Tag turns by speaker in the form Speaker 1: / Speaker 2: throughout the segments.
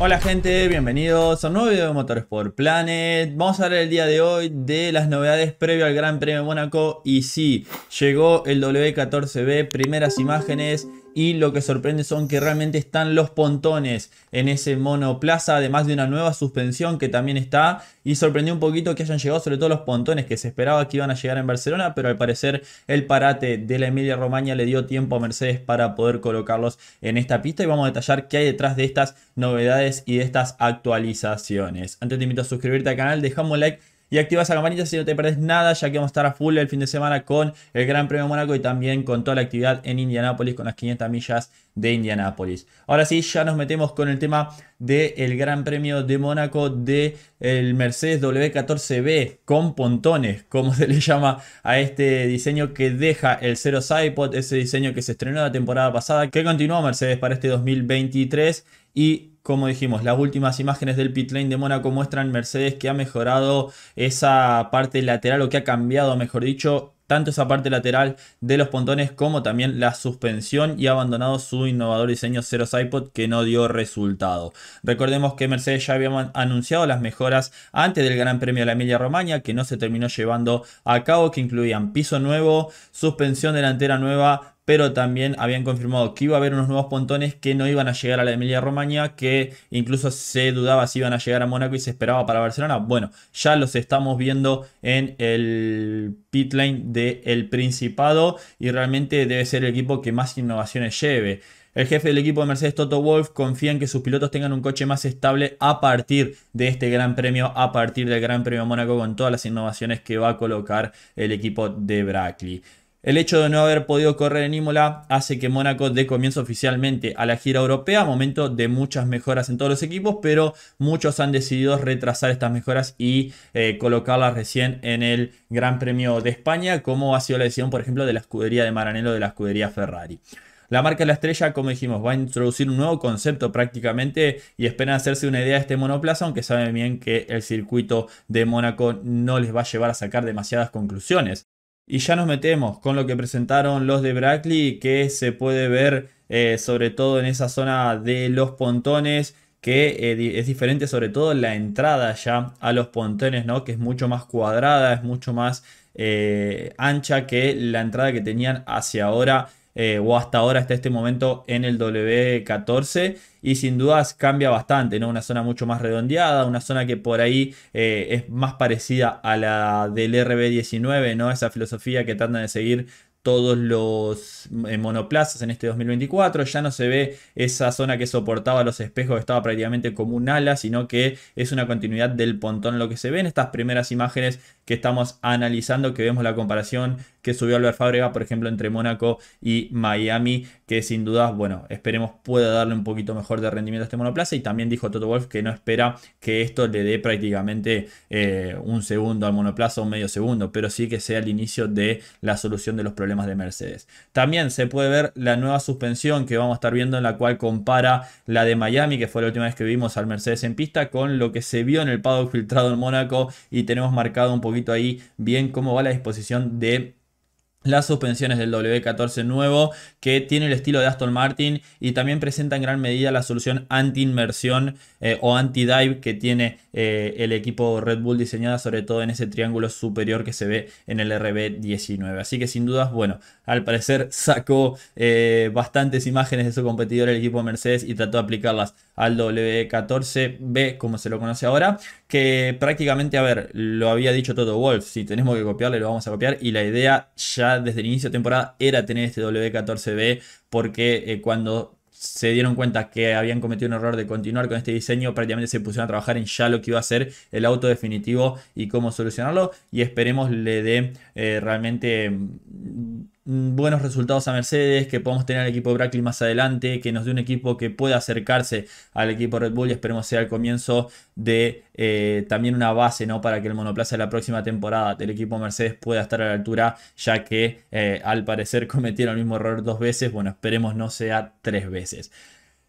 Speaker 1: Hola gente, bienvenidos a un nuevo video de por Planet. Vamos a hablar el día de hoy de las novedades previo al Gran Premio de Mónaco. Y sí, llegó el W14B, primeras imágenes y lo que sorprende son que realmente están los pontones en ese monoplaza, además de una nueva suspensión que también está y sorprendió un poquito que hayan llegado sobre todo los pontones que se esperaba que iban a llegar en Barcelona, pero al parecer el parate de la Emilia Romagna le dio tiempo a Mercedes para poder colocarlos en esta pista y vamos a detallar qué hay detrás de estas novedades y de estas actualizaciones. Antes te invito a suscribirte al canal, dejamos un like y activas la campanita si no te perdés nada, ya que vamos a estar a full el fin de semana con el Gran Premio de Mónaco y también con toda la actividad en Indianápolis, con las 500 millas de Indianápolis. Ahora sí, ya nos metemos con el tema del Gran Premio de Mónaco del Mercedes W14B con pontones, como se le llama a este diseño que deja el Zero Sidepod, ese diseño que se estrenó la temporada pasada, que continúa Mercedes para este 2023 y como dijimos, las últimas imágenes del pit lane de Mónaco muestran Mercedes que ha mejorado esa parte lateral o que ha cambiado, mejor dicho, tanto esa parte lateral de los pontones como también la suspensión y ha abandonado su innovador diseño Zero iPod que no dio resultado. Recordemos que Mercedes ya había anunciado las mejoras antes del Gran Premio de la Emilia Romagna que no se terminó llevando a cabo, que incluían piso nuevo, suspensión delantera nueva, pero también habían confirmado que iba a haber unos nuevos pontones que no iban a llegar a la Emilia Romagna, que incluso se dudaba si iban a llegar a Mónaco y se esperaba para Barcelona. Bueno, ya los estamos viendo en el pit lane del Principado y realmente debe ser el equipo que más innovaciones lleve. El jefe del equipo de Mercedes, Toto Wolf, confía en que sus pilotos tengan un coche más estable a partir de este Gran Premio, a partir del Gran Premio Mónaco, con todas las innovaciones que va a colocar el equipo de Brackley. El hecho de no haber podido correr en Imola hace que Mónaco dé comienzo oficialmente a la gira europea, momento de muchas mejoras en todos los equipos, pero muchos han decidido retrasar estas mejoras y eh, colocarlas recién en el Gran Premio de España, como ha sido la decisión, por ejemplo, de la escudería de Maranello, de la escudería Ferrari. La marca de la estrella, como dijimos, va a introducir un nuevo concepto prácticamente y esperan hacerse una idea de este monoplaza, aunque saben bien que el circuito de Mónaco no les va a llevar a sacar demasiadas conclusiones. Y ya nos metemos con lo que presentaron los de Brackley, que se puede ver eh, sobre todo en esa zona de los pontones, que eh, es diferente sobre todo la entrada ya a los pontones, ¿no? que es mucho más cuadrada, es mucho más eh, ancha que la entrada que tenían hacia ahora eh, o hasta ahora, hasta este momento, en el W14. Y sin dudas cambia bastante, ¿no? Una zona mucho más redondeada, una zona que por ahí eh, es más parecida a la del RB19, ¿no? Esa filosofía que tratan de seguir todos los eh, monoplazas en este 2024. Ya no se ve esa zona que soportaba los espejos, estaba prácticamente como un ala, sino que es una continuidad del pontón lo que se ve en estas primeras imágenes que estamos analizando, que vemos la comparación que subió Albert Fábrega, por ejemplo, entre Mónaco y Miami, que sin duda, bueno, esperemos pueda darle un poquito mejor de rendimiento a este monoplaza. Y también dijo Toto Wolf que no espera que esto le dé prácticamente eh, un segundo al monoplaza, O medio segundo, pero sí que sea el inicio de la solución de los problemas de Mercedes. También se puede ver la nueva suspensión que vamos a estar viendo, en la cual compara la de Miami, que fue la última vez que vimos al Mercedes en pista, con lo que se vio en el paddock filtrado en Mónaco. Y tenemos marcado un poquito ahí bien cómo va la disposición de las suspensiones del W14 nuevo que tiene el estilo de Aston Martin y también presenta en gran medida la solución anti-inmersión eh, o anti-dive que tiene eh, el equipo Red Bull diseñada sobre todo en ese triángulo superior que se ve en el RB19. Así que sin dudas, bueno, al parecer sacó eh, bastantes imágenes de su competidor el equipo Mercedes y trató de aplicarlas al W14B como se lo conoce ahora, que prácticamente, a ver, lo había dicho todo Wolf, si tenemos que copiarle lo vamos a copiar y la idea ya desde el inicio de temporada era tener este W14B porque eh, cuando se dieron cuenta que habían cometido un error de continuar con este diseño, prácticamente se pusieron a trabajar en ya lo que iba a ser el auto definitivo y cómo solucionarlo. Y esperemos le dé eh, realmente mm, Mm, buenos resultados a Mercedes, que podamos tener al equipo Brackley más adelante, que nos dé un equipo que pueda acercarse al equipo Red Bull y esperemos sea el comienzo de eh, también una base ¿no? para que el monoplaza de la próxima temporada del equipo Mercedes pueda estar a la altura, ya que eh, al parecer cometieron el mismo error dos veces, bueno, esperemos no sea tres veces.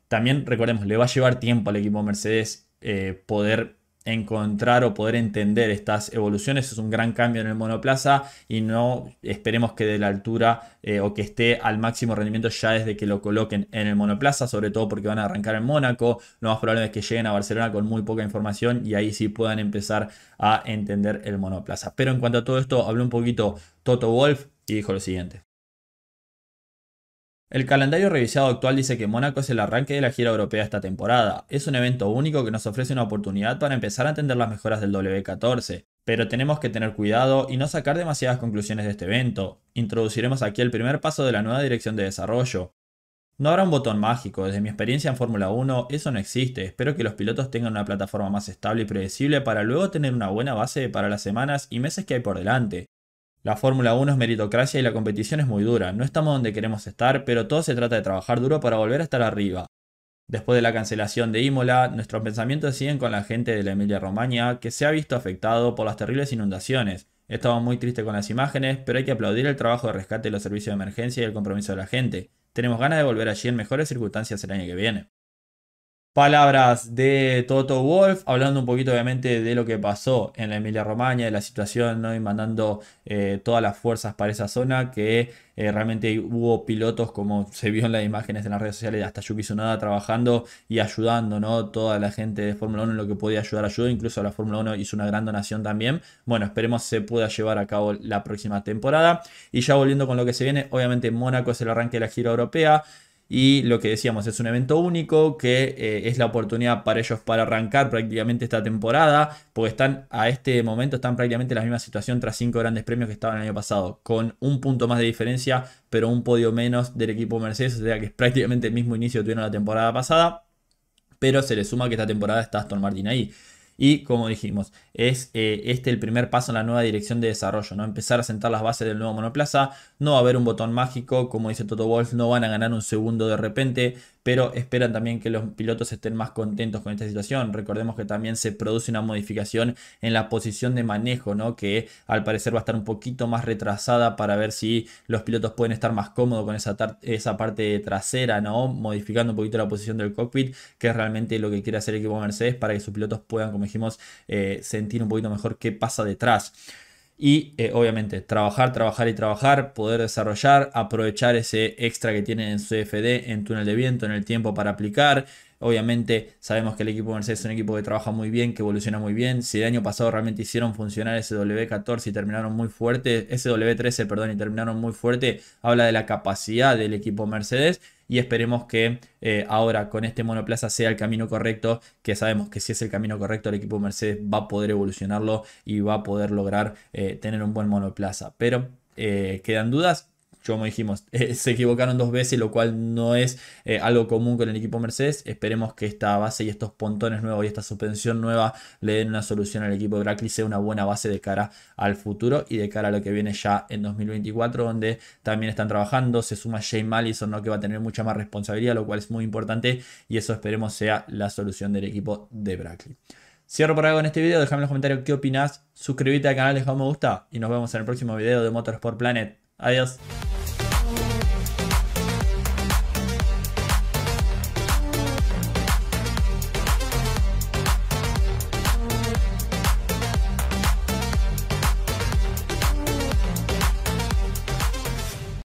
Speaker 1: También recordemos, le va a llevar tiempo al equipo Mercedes eh, poder encontrar o poder entender estas evoluciones. Es un gran cambio en el monoplaza y no esperemos que de la altura eh, o que esté al máximo rendimiento ya desde que lo coloquen en el monoplaza, sobre todo porque van a arrancar en Mónaco. Lo más probable es que lleguen a Barcelona con muy poca información y ahí sí puedan empezar a entender el monoplaza. Pero en cuanto a todo esto, habló un poquito Toto Wolf y dijo lo siguiente. El calendario revisado actual dice que Mónaco es el arranque de la gira europea esta temporada. Es un evento único que nos ofrece una oportunidad para empezar a entender las mejoras del W14, pero tenemos que tener cuidado y no sacar demasiadas conclusiones de este evento. Introduciremos aquí el primer paso de la nueva dirección de desarrollo. No habrá un botón mágico, desde mi experiencia en Fórmula 1 eso no existe, espero que los pilotos tengan una plataforma más estable y predecible para luego tener una buena base para las semanas y meses que hay por delante. La Fórmula 1 es meritocracia y la competición es muy dura. No estamos donde queremos estar, pero todo se trata de trabajar duro para volver a estar arriba. Después de la cancelación de Imola, nuestros pensamientos siguen con la gente de la Emilia-Romagna, que se ha visto afectado por las terribles inundaciones. Estaba muy triste con las imágenes, pero hay que aplaudir el trabajo de rescate de los servicios de emergencia y el compromiso de la gente. Tenemos ganas de volver allí en mejores circunstancias el año que viene. Palabras de Toto Wolf, hablando un poquito obviamente de lo que pasó en la Emilia Romagna, de la situación, ¿no? y mandando eh, todas las fuerzas para esa zona, que eh, realmente hubo pilotos, como se vio en las imágenes en las redes sociales, hasta Yuki nada trabajando y ayudando, ¿no? Toda la gente de Fórmula 1 en lo que podía ayudar, ayudó, incluso la Fórmula 1 hizo una gran donación también. Bueno, esperemos se pueda llevar a cabo la próxima temporada. Y ya volviendo con lo que se viene, obviamente Mónaco es el arranque de la gira europea y lo que decíamos es un evento único que eh, es la oportunidad para ellos para arrancar prácticamente esta temporada, porque están a este momento están prácticamente en la misma situación tras cinco grandes premios que estaban el año pasado, con un punto más de diferencia, pero un podio menos del equipo Mercedes, o sea que es prácticamente el mismo inicio que tuvieron la temporada pasada, pero se le suma que esta temporada está Aston Martin ahí. Y como dijimos, es eh, este el primer paso en la nueva dirección de desarrollo, ¿no? Empezar a sentar las bases del nuevo monoplaza, no va a haber un botón mágico, como dice Toto Wolf, no van a ganar un segundo de repente, pero esperan también que los pilotos estén más contentos con esta situación. Recordemos que también se produce una modificación en la posición de manejo, ¿no? que al parecer va a estar un poquito más retrasada para ver si los pilotos pueden estar más cómodos con esa, esa parte trasera, ¿no? modificando un poquito la posición del cockpit, que es realmente lo que quiere hacer el equipo Mercedes para que sus pilotos puedan, como dijimos, eh, sentir un poquito mejor qué pasa detrás y eh, obviamente trabajar, trabajar y trabajar, poder desarrollar, aprovechar ese extra que tiene en su en túnel de viento, en el tiempo para aplicar. Obviamente sabemos que el equipo Mercedes es un equipo que trabaja muy bien, que evoluciona muy bien. Si el año pasado realmente hicieron funcionar ese W14 y terminaron muy fuerte, ese W13, perdón, y terminaron muy fuerte, habla de la capacidad del equipo Mercedes y esperemos que eh, ahora con este monoplaza sea el camino correcto, que sabemos que si es el camino correcto el equipo Mercedes va a poder evolucionarlo y va a poder lograr eh, tener un buen monoplaza. Pero eh, quedan dudas, como dijimos, eh, se equivocaron dos veces, lo cual no es eh, algo común con el equipo Mercedes. Esperemos que esta base y estos pontones nuevos y esta suspensión nueva le den una solución al equipo de Brackley, sea una buena base de cara al futuro y de cara a lo que viene ya en 2024, donde también están trabajando. Se suma Shane Mallison, ¿no? que va a tener mucha más responsabilidad, lo cual es muy importante y eso esperemos sea la solución del equipo de Brackley. Cierro por algo en este video, déjame en los comentarios qué opinas, suscríbete al canal, deja un me gusta y nos vemos en el próximo video de Motorsport Planet. Adiós.